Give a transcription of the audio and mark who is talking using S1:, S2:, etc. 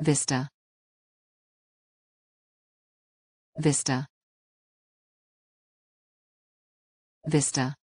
S1: Vista. Vista. Vista.